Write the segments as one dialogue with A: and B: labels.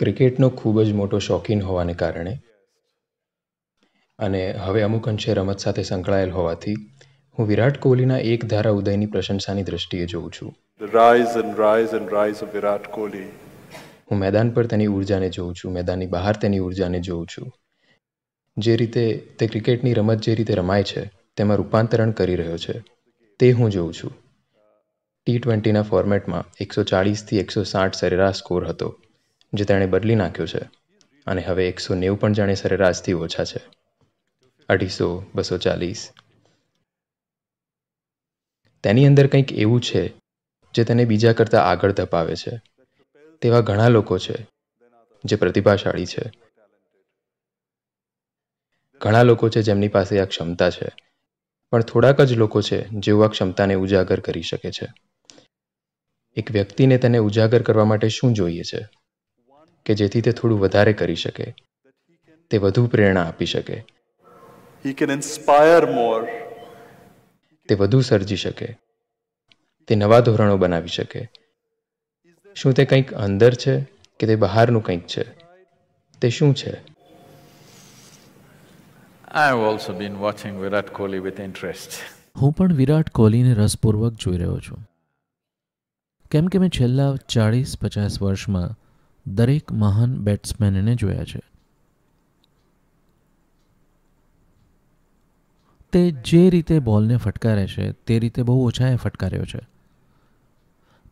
A: ક્રિકેટનો ખૂબ જ મોટો શોખીન હોવાને કારણે અને હવે અમુક અંશે રમત સાથે સંકળાયેલ હોવાથી હું વિરાટ કોહલીના એક ધારા ઉદયની પ્રશંસાની દ્રષ્ટિએ જોઉં છું rise and rise and rise of Virat Kohli હું મેદાન પર તેની ઉર્જાને જોઉં છું મેદાનની બહાર તેની ઉર્જાને જોઉં છું જે રીતે તે ક્રિકેટની રમત જે રીતે રમાય છે તેમાં રૂપાંતરણ કરી રહ્યો છે તે હું જોઉં છું ટી ટ્વેન્ટીના ફોર્મેટમાં એકસો ચાળીસથી એકસો સાઠ સરેરાશ સ્કોર હતો જે તેણે બદલી નાખ્યો છે અને હવે એકસો નેવું પણ જાણે સરેરાશથી ઓછા છે અઢીસો બસો ચાલીસ તેની અંદર કંઈક એવું છે જે તેને બીજા કરતાં આગળ ધપાવે છે તેવા ઘણા લોકો છે જે પ્રતિભાશાળી છે ઘણા લોકો છે જેમની પાસે આ ક્ષમતા છે પણ થોડાક જ લોકો છે જેઓ આ ક્ષમતાને ઉજાગર કરી શકે છે એક વ્યક્તિને તેને ઉજાગર કરવા માટે શું જોઈએ છે કે જેથી તે થોડું વધારે કરી શકે તે વધુ પ્રેરણા આપી શકે he can inspire more તે વધુ સર્જી શકે તે નવા ધોરણો બનાવી શકે શું તે કંઈક અંદર છે કે તે બહારનું કંઈક છે તે શું છે
B: I have also been watching Virat Kohli with હું પણ વિરાટ કોહલીને રસપૂર્વક જોઈ રહ્યો છું કેમ કે મેં છેલ્લા ચાળીસ પચાસ વર્ષમાં દરેક મહાન બેટ્સમેનને જોયા છે તે જે રીતે બોલને ફટકારે છે તે રીતે બહુ ઓછાએ ફટકાર્યો છે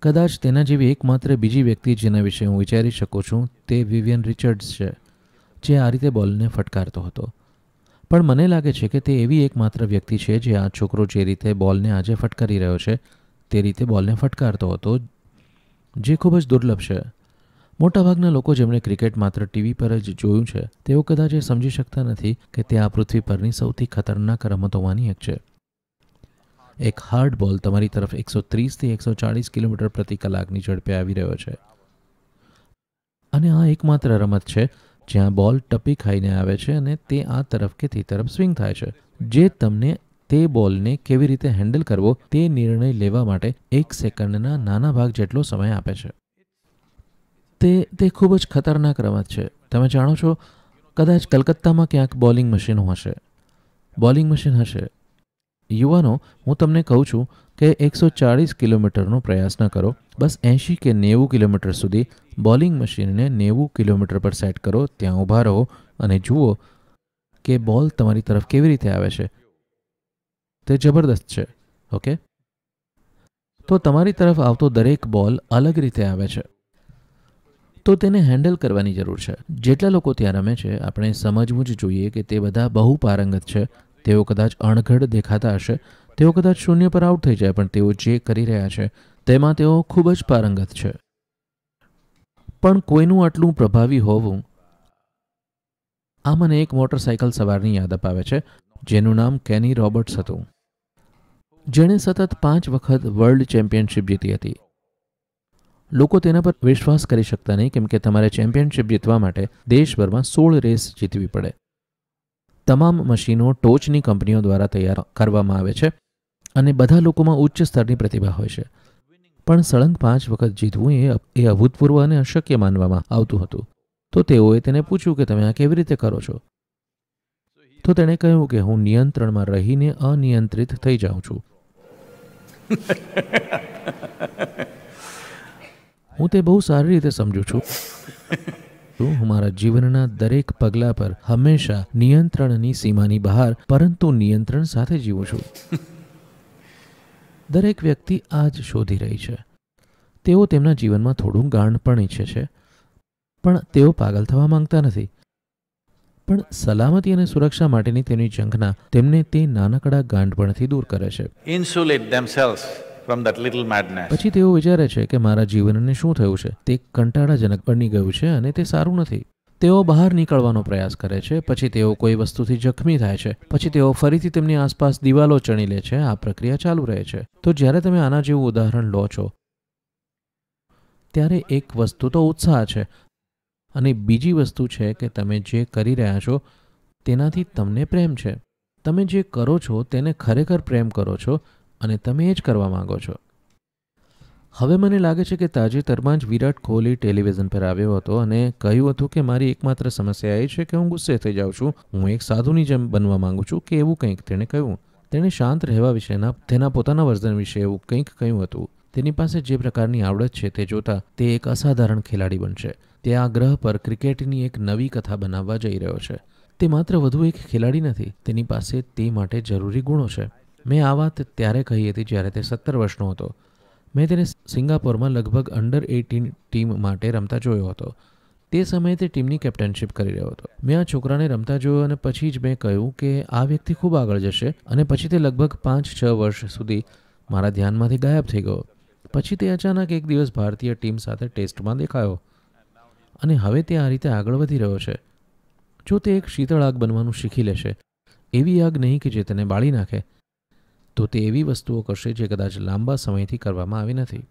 B: કદાચ તેના જેવી એકમાત્ર બીજી વ્યક્તિ જેના વિશે હું વિચારી શકું છું તે વિવિયન રિચર્ડ્સ છે જે આ રીતે બોલને ફટકારતો હતો પણ મને લાગે છે કે તે એવી એકમાત્ર વ્યક્તિ છે જે આ છોકરો જે રીતે બોલને આજે ફટકારી રહ્યો છે તે રીતે બોલને ફટકારતો હતો જે ખૂબ જ દુર્લભ છે મોટાભાગના લોકો જેમણે ક્રિકેટ માત્ર ટીવી પર જ જોયું છે તેઓ કદાચ એ સમજી શકતા નથી કે તે આ પૃથ્વી પરની સૌથી ખતરનાક રમતોમાંની એક છે એક હાર્ડ બોલ તમારી તરફ એકસો ત્રીસથી એકસો ચાળીસ કિલોમીટર પ્રતિ કલાકની ઝડપે આવી રહ્યો છે અને આ એકમાત્ર રમત છે જ્યાં બોલ ટપી ખાઈને આવે છે અને તે આ તરફ કે તે તરફ સ્વિંગ થાય છે જે તમને તે બોલને કેવી રીતે હેન્ડલ કરવો તે નિર્ણય લેવા માટે એક સેકન્ડના નાના ભાગ જેટલો સમય આપે છે તે તે ખૂબ જ ખતરનાક રમત છે તમે જાણો છો કદાચ કલકત્તામાં ક્યાંક બોલિંગ મશીન હશે બોલિંગ મશીન હશે યુવાનો હું તમને કહું છું કે એકસો ચાળીસ કિલોમીટરનો પ્રયાસ ન કરો બસ એંશી કે નેવું કિલોમીટર સુધી બોલિંગ મશીનને નેવું કિલોમીટર પર સેટ કરો ત્યાં ઊભા રહો અને જુઓ કે બોલ તમારી તરફ કેવી રીતે આવે છે તે જબરદસ્ત છે ઓકે તો તમારી તરફ આવતો દરેક બોલ અલગ રીતે આવે છે તો તેને હેન્ડલ કરવાની જરૂર છે જેટલા લોકો ત્યાં રમે છે આપણે સમજવું જ જોઈએ કે તે બધા બહુ પારંગત છે તેઓ કદાચ અણઘડ દેખાતા હશે તેઓ કદાચ શૂન્ય પર આઉટ થઈ જાય પણ તેઓ જે કરી રહ્યા છે તેમાં તેઓ ખૂબ જ પારંગત છે પણ કોઈનું આટલું પ્રભાવી હોવું આ મને એક મોટરસાયકલ સવારની યાદ અપાવે છે જેનું નામ કેની રોબર્ટ્સ હતું જેણે સતત પાંચ વખત વર્લ્ડ ચેમ્પિયનશિપ જીતી હતી લોકો તેના પર વિશ્વાસ કરી શકતા નહીં કેમકે તમારે ચેમ્પિયનશિપ જીતવા માટે દેશભરમાં સોળ રેસ જીતવી પડે તમામ મશીનો ટોચની કંપનીઓ દ્વારા તૈયાર કરવામાં આવે છે અને બધા લોકોમાં ઉચ્ચ સ્તરની પ્રતિભા હોય છે પણ સળંગ પાંચ વખત જીતવું એ એ અભૂતપૂર્વ અને અશક્ય માનવામાં આવતું હતું તો તેઓએ તેને પૂછ્યું કે તમે આ કેવી રીતે કરો છો તો તેણે કહ્યું કે હું નિયંત્રણમાં રહીને અનિયંત્રિત થઈ જાઉં છું તે બહુ સારી રીતે સમજું છું હું મારા જીવનના દરેક પગલા પર હંમેશા નિયંત્રણની સીમાની બહાર પરંતુ નિયંત્રણ સાથે જીવું છું દરેક વ્યક્તિ આ જ શોધી રહી છે તેઓ તેમના જીવનમાં થોડું ગાંડ પણ ઈચ્છે છે પણ તેઓ પાગલ થવા માંગતા નથી પણ સલામતી અને સુરક્ષા માટેની તેની ઝંખના તેમને તે નાનકડા ગાંઠપણથી દૂર કરે છે insulate themselves from that little madness પછી તેઓ વિચારે છે કે મારા જીવનને શું થયું છે તે કંટાળાજનક બની ગયું છે અને તે સારું નથી તેઓ બહાર નીકળવાનો પ્રયાસ કરે છે પછી તેઓ કોઈ વસ્તુથી જખમી થાય છે પછી તેઓ ફરીથી તેમની આસપાસ દિવાલો ચણી લે છે આ પ્રક્રિયા ચાલુ રહે છે તો જ્યારે તમે આના જેવું ઉદાહરણ લો છો ત્યારે એક વસ્તુ તો ઉત્સાહ છે અને બીજી વસ્તુ છે કે તમે જે કરી રહ્યા છો તેનાથી તમને પ્રેમ છે તમે જે કરો છો તેને ખરેખર પ્રેમ કરો છો અને તમે એ જ કરવા માંગો છો હવે મને લાગે છે કે તાજેતરમાં જ વિરાટ કોહલી ટેલિવિઝન પર આવ્યો હતો અને કહ્યું હતું કે મારી એકમાત્ર સમસ્યા એ છે કે હું ગુસ્સે થઈ જાઉં છું હું એક સાધુની જેમ બનવા માંગુ છું કે એવું કંઈક તેણે કહ્યું તેણે શાંત રહેવા વિશેના તેના પોતાના વર્ઝન વિશે એવું કંઈક કહ્યું હતું તેની પાસે જે પ્રકારની આવડત છે તે જોતા તે એક અસાધારણ ખેલાડી બનશે તે આ ગ્રહ પર ક્રિકેટની એક નવી કથા બનાવવા જઈ રહ્યો છે તે માત્ર વધુ એક ખેલાડી નથી તેની પાસે તે માટે જરૂરી ગુણો છે મેં આ વાત ત્યારે કહી હતી જ્યારે તે સત્તર વર્ષનો હતો મેં તેને સિંગાપોરમાં લગભગ અંડર એટીન ટીમ માટે રમતા જોયો હતો તે સમયે તે ટીમની કેપ્ટનશિપ કરી રહ્યો હતો મેં આ છોકરાને રમતા જોયો અને પછી જ મેં કહ્યું કે આ વ્યક્તિ ખૂબ આગળ જશે અને પછી તે લગભગ પાંચ છ વર્ષ સુધી મારા ધ્યાનમાંથી ગાયબ થઈ ગયો પછી તે અચાનક એક દિવસ ભારતીય ટીમ સાથે ટેસ્ટમાં દેખાયો અને હવે તે આ રીતે આગળ વધી રહ્યો છે જો તે એક શીતળ આગ બનવાનું શીખી લેશે એવી આગ નહીં કે જે તેને બાળી નાખે તો તે એવી વસ્તુઓ કરશે જે કદાચ લાંબા સમયથી કરવામાં આવી નથી